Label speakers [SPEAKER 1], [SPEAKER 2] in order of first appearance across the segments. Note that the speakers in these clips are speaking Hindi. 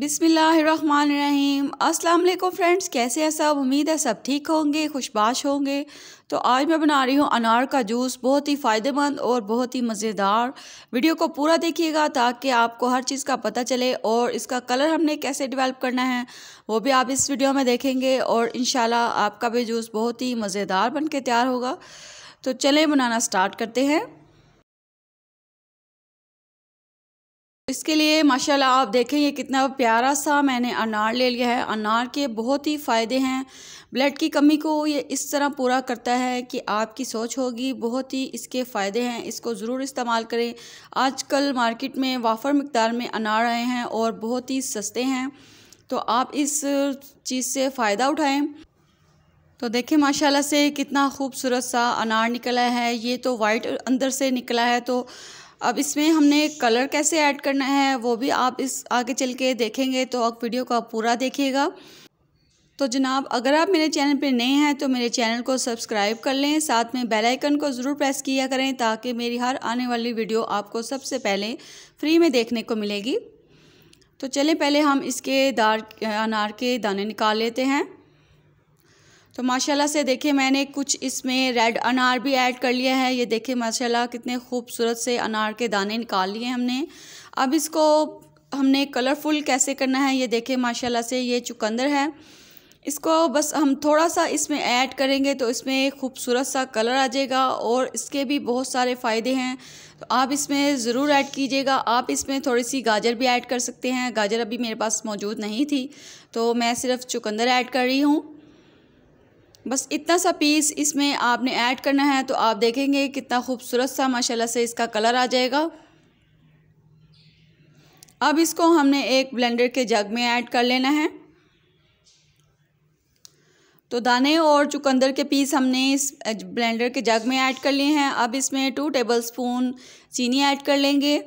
[SPEAKER 1] बिसमीम अस्सलाम फ्रेंड्स कैसे हैं सब उम्मीद है सब ठीक होंगे खुशबाश होंगे तो आज मैं बना रही हूँ अनार का जूस बहुत ही फ़ायदेमंद और बहुत ही मज़ेदार वीडियो को पूरा देखिएगा ताकि आपको हर चीज़ का पता चले और इसका कलर हमने कैसे डेवलप करना है वो भी आप इस वीडियो में देखेंगे और इन आपका भी जूस बहुत ही मज़ेदार बन तैयार होगा तो चलें बनाना स्टार्ट करते हैं इसके लिए माशाल्लाह आप देखें ये कितना प्यारा सा मैंने अनार ले लिया है अनार के बहुत ही फ़ायदे हैं ब्लड की कमी को ये इस तरह पूरा करता है कि आपकी सोच होगी बहुत ही इसके फ़ायदे हैं इसको ज़रूर इस्तेमाल करें आजकल मार्केट में वाफर मकदार में अनार आए हैं और बहुत ही सस्ते हैं तो आप इस चीज़ से फ़ायदा उठाएँ तो देखें माशाल्लाह से कितना खूबसूरत सा अनार निकला है ये तो वाइट अंदर से निकला है तो अब इसमें हमने कलर कैसे ऐड करना है वो भी आप इस आगे चल के देखेंगे तो आप वीडियो को आप पूरा देखिएगा तो जनाब अगर आप मेरे चैनल पर नए हैं तो मेरे चैनल को सब्सक्राइब कर लें साथ में बेल आइकन को ज़रूर प्रेस किया करें ताकि मेरी हर आने वाली वीडियो आपको सबसे पहले फ्री में देखने को मिलेगी तो चलें पहले हम इसके दार अनार के दाने निकाल लेते हैं तो माशाल्लाह से देखिए मैंने कुछ इसमें रेड अनार भी ऐड कर लिया है ये देखिए माशाल्लाह कितने खूबसूरत से अनार के दाने निकाल लिए हमने अब इसको हमने कलरफुल कैसे करना है ये देखिए माशाल्लाह से ये चुकंदर है इसको बस हम थोड़ा सा इसमें ऐड करेंगे तो इसमें खूबसूरत सा कलर आ जाएगा और इसके भी बहुत सारे फ़ायदे हैं तो आप इसमें ज़रूर ऐड कीजिएगा आप इसमें थोड़ी सी गाजर भी ऐड कर सकते हैं गाजर अभी मेरे पास मौजूद नहीं थी तो मैं सिर्फ चुकंदर ऐड कर रही हूँ बस इतना सा पीस इसमें आपने ऐड करना है तो आप देखेंगे कितना खूबसूरत सा माशाल्लाह से इसका कलर आ जाएगा अब इसको हमने एक ब्लेंडर के जग में ऐड कर लेना है तो दाने और चुकंदर के पीस हमने इस ब्लेंडर के जग में ऐड कर लिए हैं अब इसमें टू टेबल स्पून चीनी ऐड कर लेंगे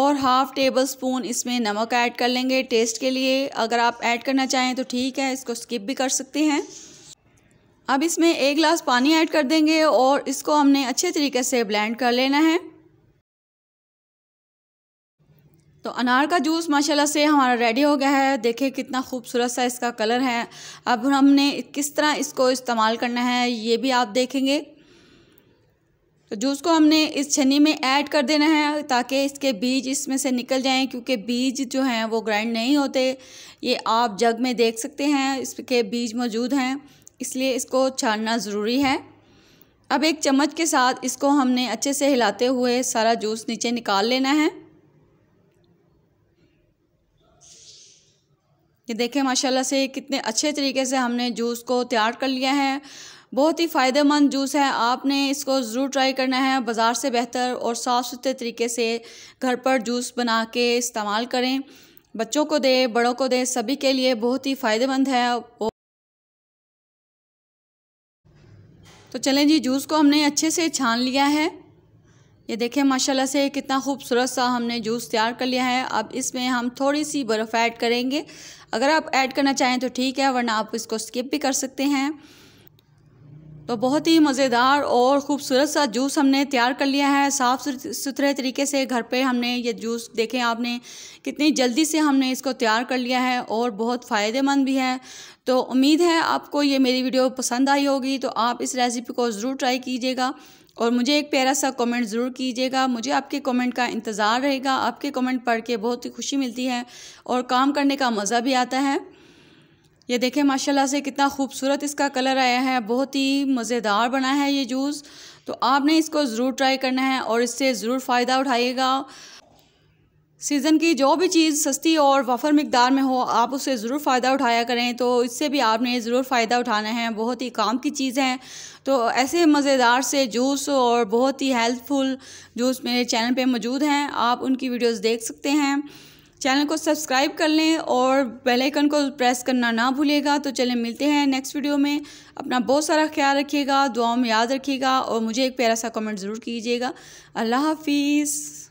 [SPEAKER 1] और हाफ़ टेबल स्पून इसमें नमक ऐड कर लेंगे टेस्ट के लिए अगर आप ऐड करना चाहें तो ठीक है इसको स्किप भी कर सकते हैं अब इसमें एक गिलास पानी ऐड कर देंगे और इसको हमने अच्छे तरीके से ब्लेंड कर लेना है तो अनार का जूस माशाल्लाह से हमारा रेडी हो गया है देखिए कितना खूबसूरत सा इसका कलर है अब हमने किस तरह इसको इस्तेमाल करना है ये भी आप देखेंगे तो जूस को हमने इस छन्नी में ऐड कर देना है ताकि इसके बीज इसमें से निकल जाएं क्योंकि बीज जो हैं वो ग्राइंड नहीं होते ये आप जग में देख सकते हैं इसके बीज मौजूद हैं इसलिए इसको छानना ज़रूरी है अब एक चम्मच के साथ इसको हमने अच्छे से हिलाते हुए सारा जूस नीचे निकाल लेना है ये देखें माशाल्लाह से कितने अच्छे तरीके से हमने जूस को तैयार कर लिया है बहुत ही फ़ायदेमंद जूस है आपने इसको ज़रूर ट्राई करना है बाज़ार से बेहतर और साफ़ सुथरे तरीके से घर पर जूस बना के इस्तेमाल करें बच्चों को दे बड़ों को दे सभी के लिए बहुत ही फ़ायदेमंद है तो चलें जी जूस को हमने अच्छे से छान लिया है ये देखें माशाल्लाह से कितना खूबसूरत सा हमने जूस तैयार कर लिया है अब इसमें हम थोड़ी सी बर्फ़ ऐड करेंगे अगर आप ऐड करना चाहें तो ठीक है वरना आप इसको स्किप भी कर सकते हैं तो बहुत ही मज़ेदार और ख़ूबसूरत सा जूस हमने तैयार कर लिया है साफ़ सुथरे तरीके से घर पे हमने ये जूस देखें आपने कितनी जल्दी से हमने इसको तैयार कर लिया है और बहुत फ़ायदेमंद भी है तो उम्मीद है आपको ये मेरी वीडियो पसंद आई होगी तो आप इस रेसिपी को ज़रूर ट्राई कीजिएगा और मुझे एक प्यारा सा कमेंट ज़रूर कीजिएगा मुझे आपके कमेंट का इंतज़ार रहेगा आपके कमेंट पढ़ के बहुत ही खुशी मिलती है और काम करने का मज़ा भी आता है ये देखें माशाल्लाह से कितना खूबसूरत इसका कलर आया है बहुत ही मज़ेदार बना है ये जूस तो आपने इसको ज़रूर ट्राई करना है और इससे ज़रूर फ़ायदा उठाइएगा सीज़न की जो भी चीज़ सस्ती और वफर मकदार में हो आप उससे ज़रूर फ़ायदा उठाया करें तो इससे भी आपने ज़रूर फ़ायदा उठाना है बहुत ही काम की चीज़ है तो ऐसे मज़ेदार से जूस और बहुत ही हेल्पफुल जूस मेरे चैनल पे मौजूद हैं आप उनकी वीडियोस देख सकते हैं चैनल को सब्सक्राइब कर लें और बेल आइकन को प्रेस करना ना भूलिएगा तो चलें मिलते हैं नेक्स्ट वीडियो में अपना बहुत सारा ख्याल रखिएगा दुआओं में याद रखिएगा और मुझे एक प्यारा सा कमेंट ज़रूर कीजिएगा अल्लाह हाफिज़